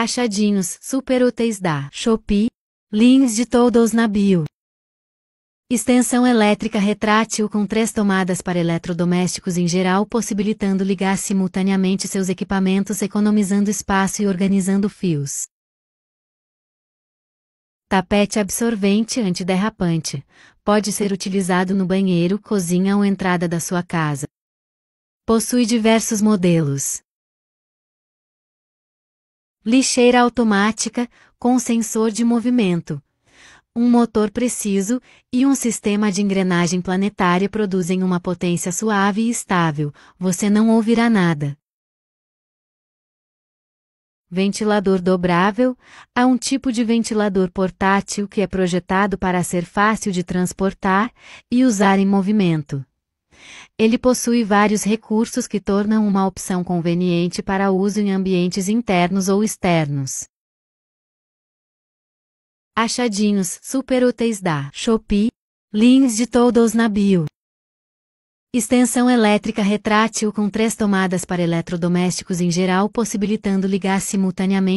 Achadinhos super úteis da Shopee. Links de todos na bio. Extensão elétrica retrátil com três tomadas para eletrodomésticos em geral, possibilitando ligar simultaneamente seus equipamentos, economizando espaço e organizando fios. Tapete absorvente antiderrapante. Pode ser utilizado no banheiro, cozinha ou entrada da sua casa. Possui diversos modelos lixeira automática, com sensor de movimento. Um motor preciso e um sistema de engrenagem planetária produzem uma potência suave e estável, você não ouvirá nada. Ventilador dobrável há um tipo de ventilador portátil que é projetado para ser fácil de transportar e usar em movimento. Ele possui vários recursos que tornam uma opção conveniente para uso em ambientes internos ou externos. Achadinhos super úteis da Shopee. Links de todos na bio. Extensão elétrica retrátil com três tomadas para eletrodomésticos em geral, possibilitando ligar simultaneamente.